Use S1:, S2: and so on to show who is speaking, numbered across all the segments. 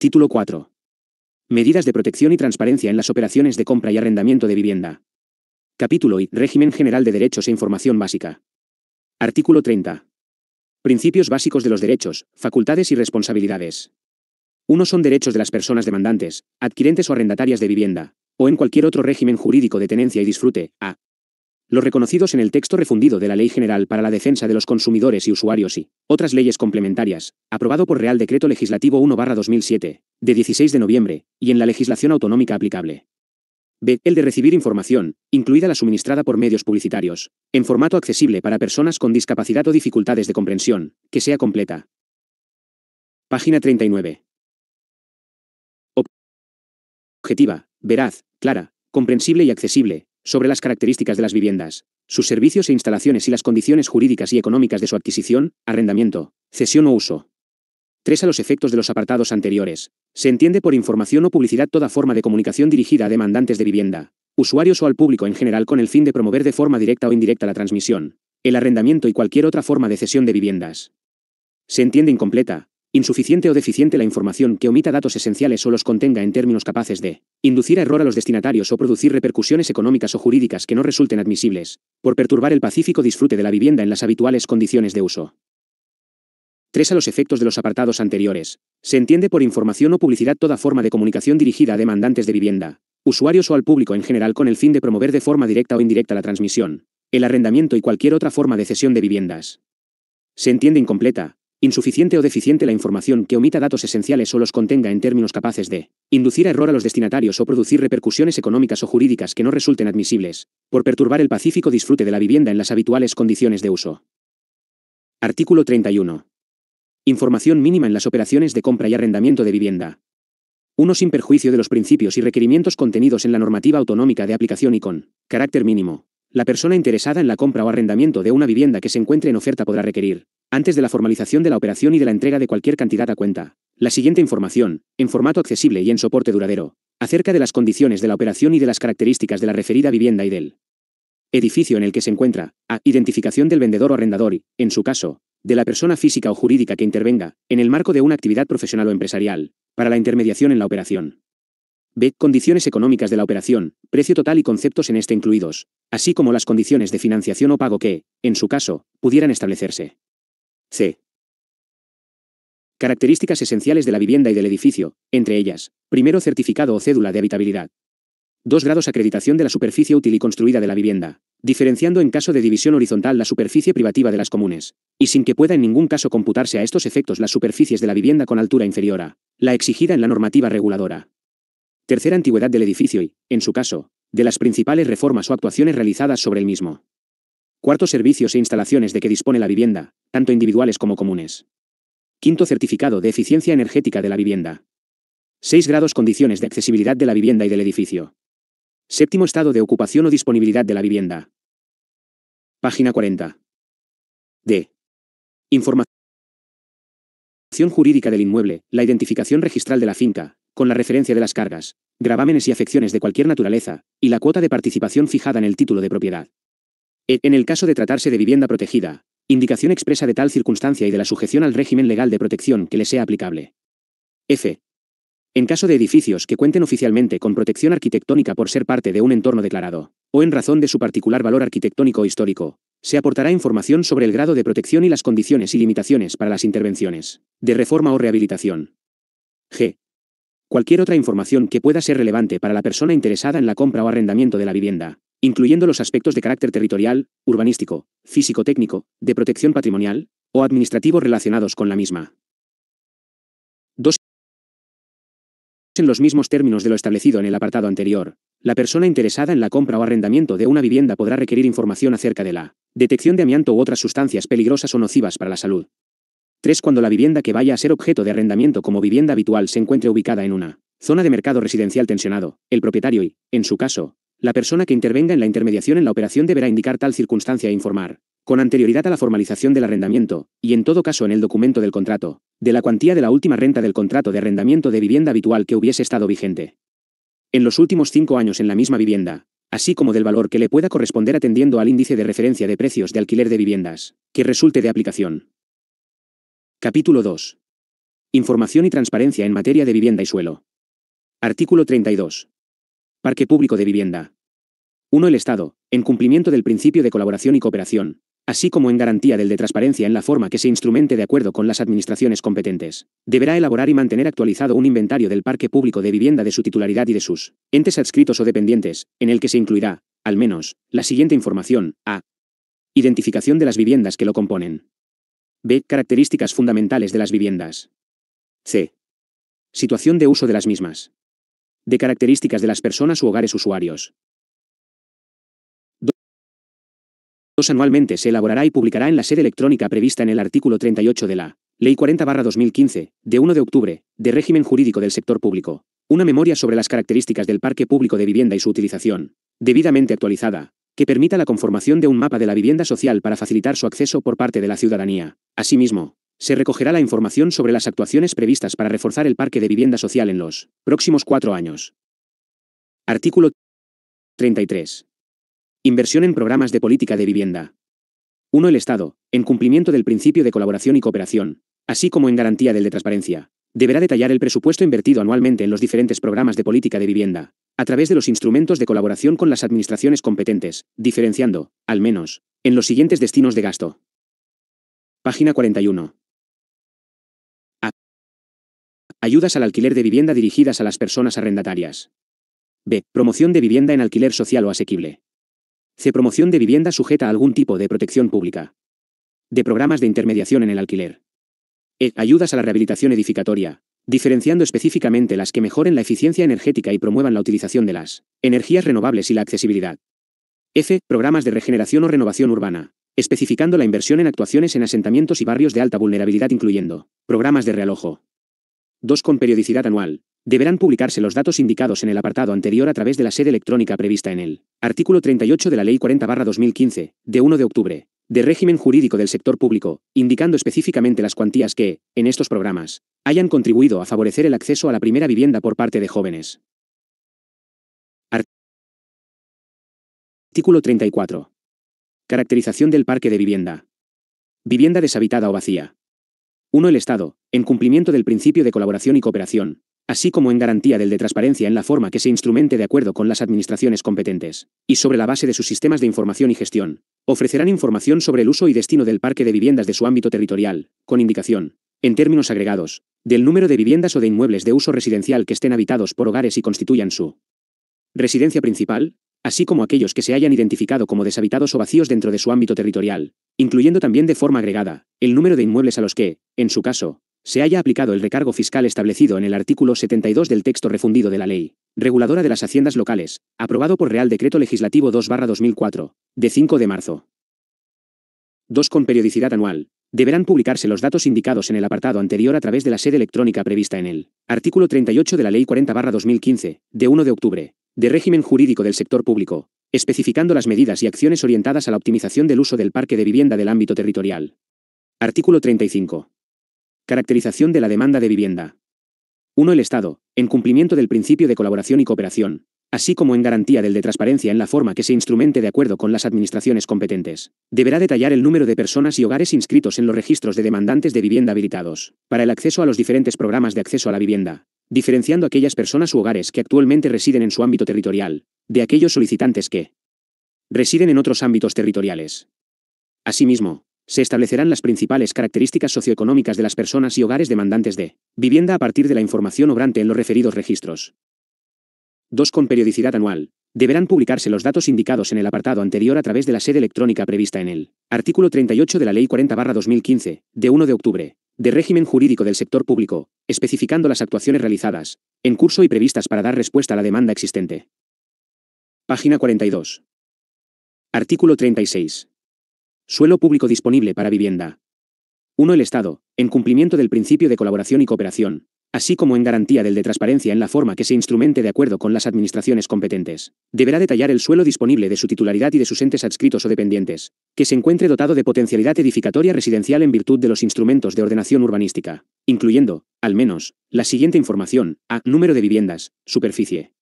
S1: Título 4. Medidas de protección y transparencia en las operaciones de compra y arrendamiento de vivienda. Capítulo y Régimen General de Derechos e Información Básica. Artículo 30. Principios básicos de los derechos, facultades y responsabilidades. Uno son derechos de las personas demandantes, adquirentes o arrendatarias de vivienda, o en cualquier otro régimen jurídico de tenencia y disfrute, a los reconocidos en el texto refundido de la Ley General para la Defensa de los Consumidores y Usuarios y otras leyes complementarias, aprobado por Real Decreto Legislativo 1-2007, de 16 de noviembre, y en la legislación autonómica aplicable. B. El de recibir información, incluida la suministrada por medios publicitarios, en formato accesible para personas con discapacidad o dificultades de comprensión, que sea completa. Página 39. Objetiva, veraz, clara, comprensible y accesible, sobre las características de las viviendas, sus servicios e instalaciones y las condiciones jurídicas y económicas de su adquisición, arrendamiento, cesión o uso. 3. A los efectos de los apartados anteriores. Se entiende por información o publicidad toda forma de comunicación dirigida a demandantes de vivienda, usuarios o al público en general con el fin de promover de forma directa o indirecta la transmisión, el arrendamiento y cualquier otra forma de cesión de viviendas. Se entiende incompleta, Insuficiente o deficiente la información que omita datos esenciales o los contenga en términos capaces de inducir error a los destinatarios o producir repercusiones económicas o jurídicas que no resulten admisibles, por perturbar el pacífico disfrute de la vivienda en las habituales condiciones de uso. 3. A los efectos de los apartados anteriores. Se entiende por información o publicidad toda forma de comunicación dirigida a demandantes de vivienda, usuarios o al público en general con el fin de promover de forma directa o indirecta la transmisión, el arrendamiento y cualquier otra forma de cesión de viviendas. Se entiende incompleta, Insuficiente o deficiente la información que omita datos esenciales o los contenga en términos capaces de inducir error a los destinatarios o producir repercusiones económicas o jurídicas que no resulten admisibles, por perturbar el pacífico disfrute de la vivienda en las habituales condiciones de uso. Artículo 31. Información mínima en las operaciones de compra y arrendamiento de vivienda. Uno sin perjuicio de los principios y requerimientos contenidos en la normativa autonómica de aplicación y con carácter mínimo. La persona interesada en la compra o arrendamiento de una vivienda que se encuentre en oferta podrá requerir antes de la formalización de la operación y de la entrega de cualquier cantidad a cuenta, la siguiente información, en formato accesible y en soporte duradero, acerca de las condiciones de la operación y de las características de la referida vivienda y del edificio en el que se encuentra, a identificación del vendedor o arrendador y, en su caso, de la persona física o jurídica que intervenga, en el marco de una actividad profesional o empresarial, para la intermediación en la operación. B. Condiciones económicas de la operación, precio total y conceptos en este incluidos, así como las condiciones de financiación o pago que, en su caso, pudieran establecerse. C. Características esenciales de la vivienda y del edificio, entre ellas, primero certificado o cédula de habitabilidad. Dos grados acreditación de la superficie útil y construida de la vivienda, diferenciando en caso de división horizontal la superficie privativa de las comunes, y sin que pueda en ningún caso computarse a estos efectos las superficies de la vivienda con altura inferior a la exigida en la normativa reguladora. Tercera antigüedad del edificio y, en su caso, de las principales reformas o actuaciones realizadas sobre el mismo. Cuarto, servicios e instalaciones de que dispone la vivienda, tanto individuales como comunes. Quinto, certificado de eficiencia energética de la vivienda. 6 grados condiciones de accesibilidad de la vivienda y del edificio. Séptimo, estado de ocupación o disponibilidad de la vivienda. Página 40. D. Información jurídica del inmueble, la identificación registral de la finca, con la referencia de las cargas, gravámenes y afecciones de cualquier naturaleza, y la cuota de participación fijada en el título de propiedad. E, en el caso de tratarse de vivienda protegida, indicación expresa de tal circunstancia y de la sujeción al régimen legal de protección que le sea aplicable. F. En caso de edificios que cuenten oficialmente con protección arquitectónica por ser parte de un entorno declarado, o en razón de su particular valor arquitectónico histórico, se aportará información sobre el grado de protección y las condiciones y limitaciones para las intervenciones, de reforma o rehabilitación. G. Cualquier otra información que pueda ser relevante para la persona interesada en la compra o arrendamiento de la vivienda, incluyendo los aspectos de carácter territorial, urbanístico, físico-técnico, de protección patrimonial, o administrativo relacionados con la misma. 2. En los mismos términos de lo establecido en el apartado anterior, la persona interesada en la compra o arrendamiento de una vivienda podrá requerir información acerca de la detección de amianto u otras sustancias peligrosas o nocivas para la salud. 3. Cuando la vivienda que vaya a ser objeto de arrendamiento como vivienda habitual se encuentre ubicada en una zona de mercado residencial tensionado, el propietario y, en su caso, la persona que intervenga en la intermediación en la operación deberá indicar tal circunstancia e informar, con anterioridad a la formalización del arrendamiento, y en todo caso en el documento del contrato, de la cuantía de la última renta del contrato de arrendamiento de vivienda habitual que hubiese estado vigente. En los últimos cinco años en la misma vivienda, así como del valor que le pueda corresponder atendiendo al índice de referencia de precios de alquiler de viviendas, que resulte de aplicación. Capítulo 2. Información y transparencia en materia de vivienda y suelo. Artículo 32. Parque Público de Vivienda. 1. El Estado, en cumplimiento del principio de colaboración y cooperación, así como en garantía del de transparencia en la forma que se instrumente de acuerdo con las administraciones competentes. Deberá elaborar y mantener actualizado un inventario del parque público de vivienda de su titularidad y de sus entes adscritos o dependientes, en el que se incluirá, al menos, la siguiente información, a. Identificación de las viviendas que lo componen. b. Características fundamentales de las viviendas. c. Situación de uso de las mismas de características de las personas u hogares usuarios. Dos anualmente se elaborará y publicará en la sede electrónica prevista en el artículo 38 de la Ley 40-2015, de 1 de octubre, de régimen jurídico del sector público, una memoria sobre las características del parque público de vivienda y su utilización, debidamente actualizada, que permita la conformación de un mapa de la vivienda social para facilitar su acceso por parte de la ciudadanía. Asimismo, se recogerá la información sobre las actuaciones previstas para reforzar el parque de vivienda social en los próximos cuatro años. Artículo 33. Inversión en programas de política de vivienda. 1. El Estado, en cumplimiento del principio de colaboración y cooperación, así como en garantía del de transparencia, deberá detallar el presupuesto invertido anualmente en los diferentes programas de política de vivienda, a través de los instrumentos de colaboración con las administraciones competentes, diferenciando, al menos, en los siguientes destinos de gasto. Página 41. Ayudas al alquiler de vivienda dirigidas a las personas arrendatarias. B. Promoción de vivienda en alquiler social o asequible. C. Promoción de vivienda sujeta a algún tipo de protección pública. D. Programas de intermediación en el alquiler. E. Ayudas a la rehabilitación edificatoria, diferenciando específicamente las que mejoren la eficiencia energética y promuevan la utilización de las energías renovables y la accesibilidad. F. Programas de regeneración o renovación urbana, especificando la inversión en actuaciones en asentamientos y barrios de alta vulnerabilidad incluyendo programas de realojo, 2. Con periodicidad anual. Deberán publicarse los datos indicados en el apartado anterior a través de la sede electrónica prevista en el artículo 38 de la Ley 40-2015, de 1 de octubre, de régimen jurídico del sector público, indicando específicamente las cuantías que, en estos programas, hayan contribuido a favorecer el acceso a la primera vivienda por parte de jóvenes. Artículo 34. Caracterización del parque de vivienda. Vivienda deshabitada o vacía. 1. El Estado, en cumplimiento del principio de colaboración y cooperación, así como en garantía del de transparencia en la forma que se instrumente de acuerdo con las administraciones competentes, y sobre la base de sus sistemas de información y gestión, ofrecerán información sobre el uso y destino del parque de viviendas de su ámbito territorial, con indicación, en términos agregados, del número de viviendas o de inmuebles de uso residencial que estén habitados por hogares y constituyan su residencia principal, así como aquellos que se hayan identificado como deshabitados o vacíos dentro de su ámbito territorial, incluyendo también de forma agregada, el número de inmuebles a los que, en su caso, se haya aplicado el recargo fiscal establecido en el artículo 72 del texto refundido de la ley, reguladora de las haciendas locales, aprobado por Real Decreto Legislativo 2-2004, de 5 de marzo. 2. Con periodicidad anual, deberán publicarse los datos indicados en el apartado anterior a través de la sede electrónica prevista en el artículo 38 de la Ley 40-2015, de 1 de octubre, de régimen jurídico del sector público, especificando las medidas y acciones orientadas a la optimización del uso del parque de vivienda del ámbito territorial. Artículo 35. Caracterización de la demanda de vivienda. 1. El Estado, en cumplimiento del principio de colaboración y cooperación, así como en garantía del de transparencia en la forma que se instrumente de acuerdo con las administraciones competentes, deberá detallar el número de personas y hogares inscritos en los registros de demandantes de vivienda habilitados, para el acceso a los diferentes programas de acceso a la vivienda, diferenciando aquellas personas u hogares que actualmente residen en su ámbito territorial, de aquellos solicitantes que residen en otros ámbitos territoriales. Asimismo, se establecerán las principales características socioeconómicas de las personas y hogares demandantes de vivienda a partir de la información obrante en los referidos registros. 2. Con periodicidad anual, deberán publicarse los datos indicados en el apartado anterior a través de la sede electrónica prevista en el artículo 38 de la Ley 40-2015, de 1 de octubre, de régimen jurídico del sector público, especificando las actuaciones realizadas, en curso y previstas para dar respuesta a la demanda existente. Página 42. Artículo 36. Suelo público disponible para vivienda. 1. El Estado, en cumplimiento del principio de colaboración y cooperación, así como en garantía del de transparencia en la forma que se instrumente de acuerdo con las administraciones competentes. Deberá detallar el suelo disponible de su titularidad y de sus entes adscritos o dependientes, que se encuentre dotado de potencialidad edificatoria residencial en virtud de los instrumentos de ordenación urbanística, incluyendo, al menos, la siguiente información, a número de viviendas, superficie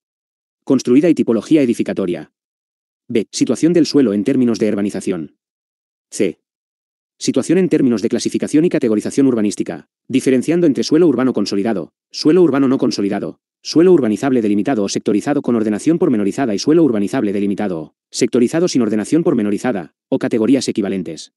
S1: construida y tipología edificatoria. B. Situación del suelo en términos de urbanización. C. Situación en términos de clasificación y categorización urbanística, diferenciando entre suelo urbano consolidado, suelo urbano no consolidado, suelo urbanizable delimitado o sectorizado con ordenación pormenorizada y suelo urbanizable delimitado, sectorizado sin ordenación pormenorizada, o categorías equivalentes.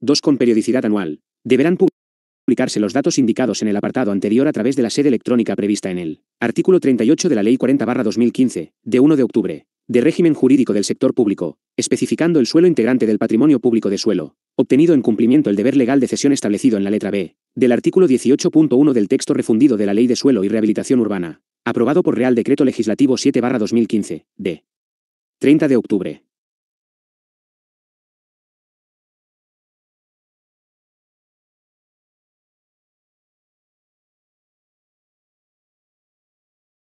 S1: 2. Con periodicidad anual. Deberán publicarse los datos indicados en el apartado anterior a través de la sede electrónica prevista en el artículo 38 de la Ley 40-2015, de 1 de octubre, de régimen jurídico del sector público, especificando el suelo integrante del patrimonio público de suelo, obtenido en cumplimiento el deber legal de cesión establecido en la letra B, del artículo 18.1 del texto refundido de la Ley de Suelo y Rehabilitación Urbana, aprobado por Real Decreto Legislativo 7-2015, de 30 de octubre